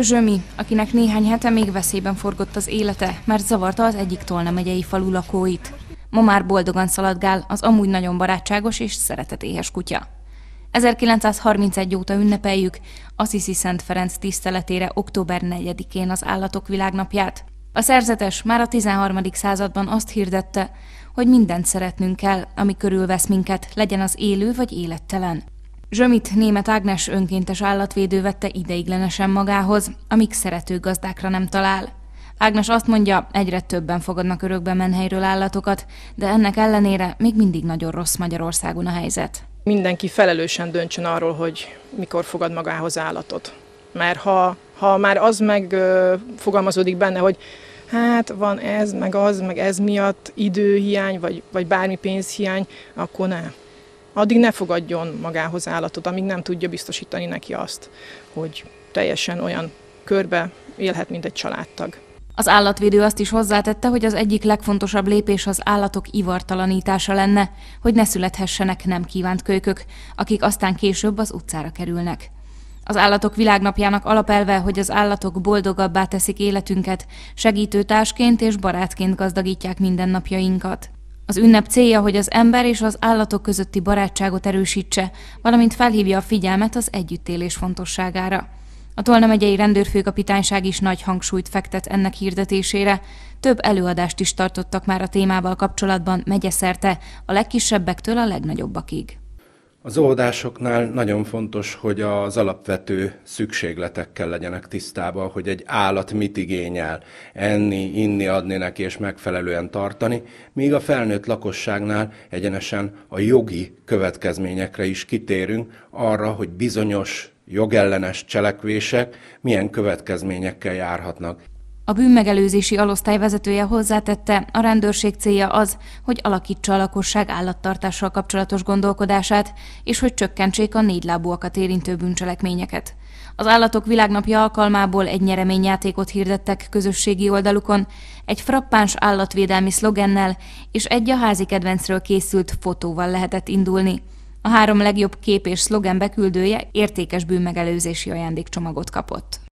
Zsömi, akinek néhány hete még veszélyben forgott az élete, mert zavarta az egyik Tolna megyei falu lakóit. Ma már boldogan szaladgál az amúgy nagyon barátságos és szeretetéhes kutya. 1931 óta ünnepeljük Assisi Szent Ferenc tiszteletére október 4-én az Állatok Világnapját. A szerzetes már a 13. században azt hirdette, hogy mindent szeretnünk kell, ami körülvesz minket, legyen az élő vagy élettelen. Zsömit német Ágnes önkéntes állatvédő vette ideiglenesen magához, amíg szerető gazdákra nem talál. Ágnes azt mondja, egyre többen fogadnak örökbe menhelyről állatokat, de ennek ellenére még mindig nagyon rossz Magyarországon a helyzet. Mindenki felelősen döntsön arról, hogy mikor fogad magához állatot. Mert ha, ha már az megfogalmazódik benne, hogy hát van ez, meg az, meg ez miatt időhiány, vagy, vagy bármi pénzhiány, akkor nem addig ne fogadjon magához állatot, amíg nem tudja biztosítani neki azt, hogy teljesen olyan körbe élhet, mint egy családtag. Az állatvédő azt is hozzátette, hogy az egyik legfontosabb lépés az állatok ivartalanítása lenne, hogy ne születhessenek nem kívánt kölykök, akik aztán később az utcára kerülnek. Az állatok világnapjának alapelve, hogy az állatok boldogabbá teszik életünket, segítőtársként és barátként gazdagítják mindennapjainkat. Az ünnep célja, hogy az ember és az állatok közötti barátságot erősítse, valamint felhívja a figyelmet az együttélés fontosságára. A Tolna megyei rendőrfőkapitányság is nagy hangsúlyt fektet ennek hirdetésére. Több előadást is tartottak már a témával kapcsolatban megyeszerte, a legkisebbektől a legnagyobbakig. Az óvodásoknál nagyon fontos, hogy az alapvető szükségletekkel legyenek tisztában, hogy egy állat mit igényel, enni, inni, adni neki és megfelelően tartani, míg a felnőtt lakosságnál egyenesen a jogi következményekre is kitérünk, arra, hogy bizonyos jogellenes cselekvések milyen következményekkel járhatnak. A bűnmegelőzési alosztály vezetője hozzátette, a rendőrség célja az, hogy alakítsa a lakosság állattartással kapcsolatos gondolkodását, és hogy csökkentsék a négylábúakat érintő bűncselekményeket. Az Állatok Világnapja alkalmából egy nyereményjátékot hirdettek közösségi oldalukon, egy frappáns állatvédelmi szlogennel és egy a házi kedvencről készült fotóval lehetett indulni. A három legjobb kép és szlogen beküldője értékes bűnmegelőzési ajándékcsomagot kapott.